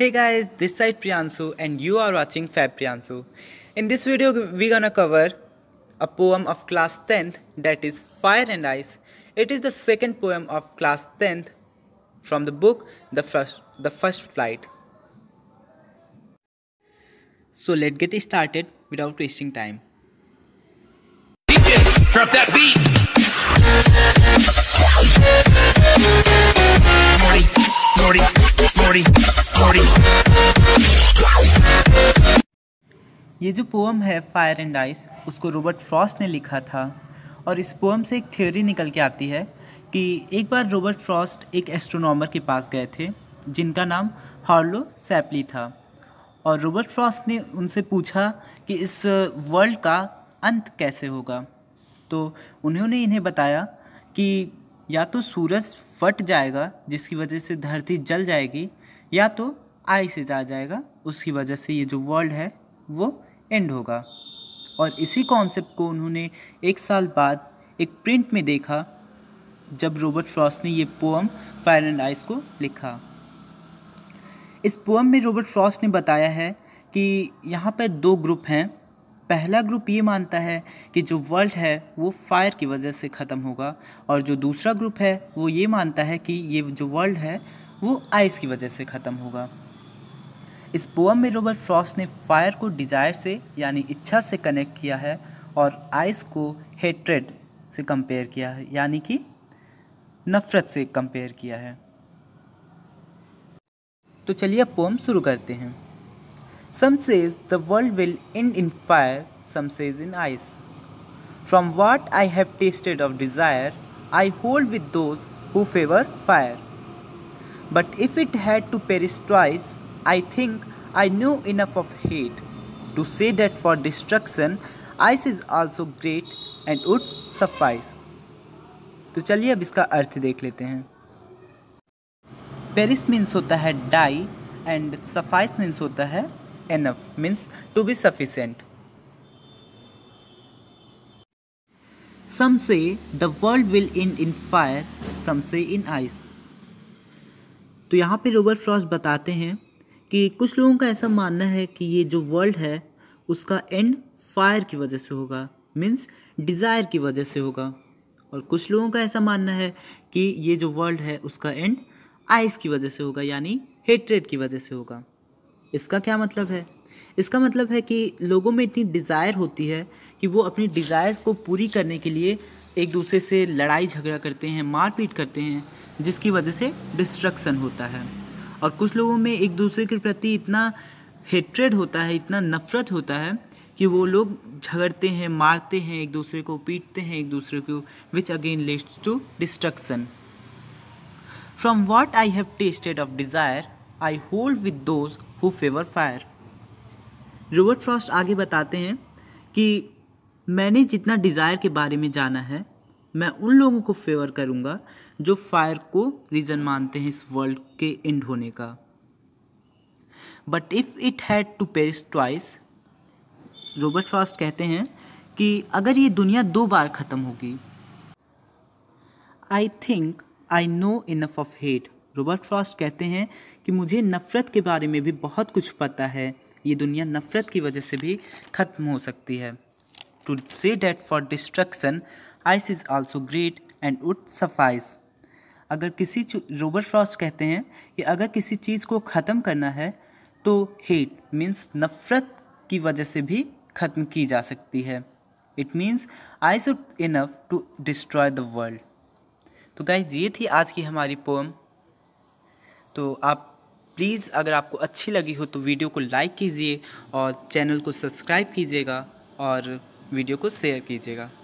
Hey guys, this side Priyansu and you are watching Fab Priyansu. In this video we're gonna cover a poem of class 10th that is Fire and Ice. It is the second poem of class 10th from the book The First, the First Flight. So let's get started without wasting time. Drop that beat! ये जो poem है fire and ice उसको Robert Frost ने लिखा था और इस pome से एक थ्योरी निकल के आती है कि एक बार रॉबर्ट फ्रॉस्ट एक एस्ट्रोनॉमर के पास गए थे जिनका नाम हार्लो सैपली था और रॉबर्ट फ्रॉस्ट ने उनसे पूछा कि इस वर्ल्ड का अंत कैसे होगा तो उन्होंने इन्हें बताया कि या तो सूरज फट जाएगा जिसकी वजह से धरती जल जाएगी या तो आई से जा जाएगा उसकी वजह से ये जो वर्ल्ड है वो एंड होगा और इसी कॉन्सेप्ट को उन्होंने एक साल बाद एक प्रिंट में देखा जब रॉबर्ट फ्रॉस्ट ने ये पोम फायर एंड आइस को लिखा इस पोम में रॉबर्ट फ्रॉस्ट ने बताया है कि यहाँ पर दो ग्रुप हैं पहला ग्रुप ये मानता है कि जो वर्ल्ड है वो फायर की वजह से ख़त्म होगा और जो दूसरा ग्रुप है वो ये मानता है कि ये जो वर्ल्ड है वो आइस की वजह से ख़त्म होगा इस पोम में रॉबर्ट फ्रॉस्ट ने फायर को डिजायर से यानी इच्छा से कनेक्ट किया है और आइस को हेट्रेड से कंपेयर किया है यानी कि नफ़रत से कंपेयर किया है तो चलिए अब पोम शुरू करते हैं some say the world will end in fire some say in ice from what I have tasted of desire I hold with those who favour fire but if it had to perish I think I knew enough of hate to say that for destruction, ice is also great and would suffice. तो चलिए अब इसका अर्थ देख लेते हैं Paris means होता है die and suffice means होता है enough means to be sufficient some say the world will in in fire some say in ice तो यहाँ पे रोबर्ट फ्रॉस्ट बताते हैं कि कुछ लोगों का ऐसा मानना है कि ये जो वर्ल्ड है उसका एंड फायर की वजह से होगा मीन्स डिज़ायर की वजह से होगा और कुछ लोगों का ऐसा मानना है कि ये जो वर्ल्ड है उसका एंड आइस की वजह से होगा यानी हेट्रेड की वजह से होगा इसका क्या मतलब है इसका मतलब है कि लोगों में इतनी डिज़ायर होती है कि वो अपनी डिज़ायर्स को पूरी करने के लिए एक दूसरे से लड़ाई झगड़ा करते हैं मारपीट करते हैं जिसकी वजह से डिस्ट्रक्शन होता है और कुछ लोगों में एक दूसरे के प्रति इतना हेट्रेड होता है इतना नफ़रत होता है कि वो लोग झगड़ते हैं मारते हैं एक दूसरे को पीटते हैं एक दूसरे को which again leads to destruction from what I have tasted of desire I hold with those who favour fire Robert Frost आगे बताते हैं कि मैंने जितना डिज़ायर के बारे में जाना है मैं उन लोगों को फेवर करूंगा जो फायर को रीज़न मानते हैं इस वर्ल्ड के एंड होने का but if it had to perish twice Robert Frost कहते हैं कि अगर ये दुनिया दो बार ख़त्म होगी I think I know enough of hate Robert Frost कहते हैं कि मुझे नफ़रत के बारे में भी बहुत कुछ पता है ये दुनिया नफ़रत की वजह से भी ख़त्म हो सकती है to say that for destruction ice is also great and would suffice अगर किसी रोबर्ट फ्रॉस्ट कहते हैं कि अगर किसी चीज़ को ख़त्म करना है तो हेट मीन्स नफ़रत की वजह से भी ख़त्म की जा सकती है it means I should enough to destroy the world तो गाइज ये थी आज की हमारी पोम तो आप प्लीज़ अगर आपको अच्छी लगी हो तो वीडियो को लाइक कीजिए और चैनल को सब्सक्राइब कीजिएगा और वीडियो को शेयर कीजिएगा